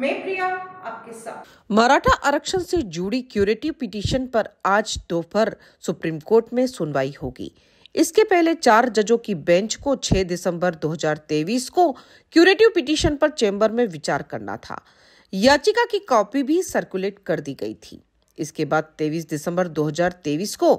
मैं प्रिया आपके साथ मराठा आरक्षण से जुड़ी क्यूरेटिव पिटीशन पर आज दोपहर सुप्रीम कोर्ट में सुनवाई होगी इसके पहले चार जजों की बेंच को 6 दिसंबर 2023 को क्यूरेटिव पिटीशन पर चेंबर में विचार करना था याचिका की कॉपी भी सर्कुलेट कर दी गई थी इसके बाद 23 दिसंबर 2023 को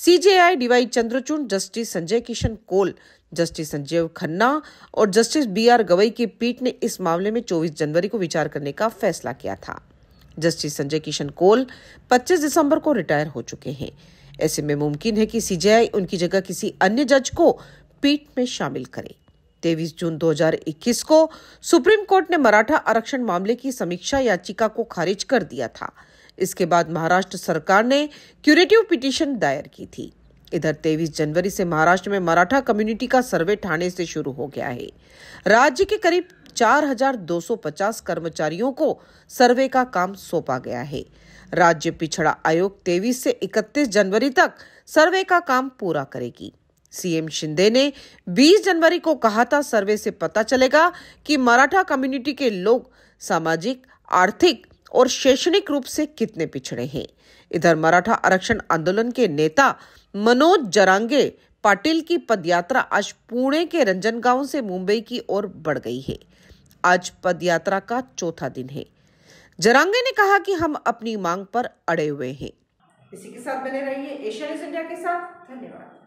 CJI DY Chandrachud Justice Sanjay Kishan Kaul Justice Sanjiv Khanna और जस्टिस बी आर गवई की पीठ ने इस मामले में 24 जनवरी को विचार करने का फैसला किया था जस्टिस संजय किशन कोल 25 दिसंबर को रिटायर हो चुके हैं ऐसे में मुमकिन है कि सीजेआई उनकी जगह किसी अन्य जज को पीठ में शामिल करे तेईस जून 2021 को सुप्रीम कोर्ट ने मराठा आरक्षण मामले की समीक्षा याचिका को खारिज कर दिया था इसके बाद महाराष्ट्र सरकार ने क्यूरेटिव पिटीशन दायर की थी इधर 23 जनवरी से महाराष्ट्र में मराठा कम्युनिटी का सर्वे ठाणे से शुरू हो गया है राज्य के करीब 4,250 कर्मचारियों को सर्वे का काम सौंपा गया है राज्य पिछड़ा आयोग 23 से 31 जनवरी तक सर्वे का काम पूरा करेगी सीएम शिंदे ने 20 जनवरी को कहा था सर्वे से पता चलेगा कि मराठा कम्युनिटी के लोग सामाजिक आर्थिक और शैक्षणिक रूप से कितने पिछड़े हैं इधर मराठा आरक्षण आंदोलन के नेता मनोज जरांगे पाटिल की पदयात्रा आज पुणे के रंजन गांव से मुंबई की ओर बढ़ गई है आज पदयात्रा का चौथा दिन है जरांगे ने कहा कि हम अपनी मांग पर अड़े हुए हैं इसी के साथ बने रहिए न्यूज इंडिया के साथ धन्यवाद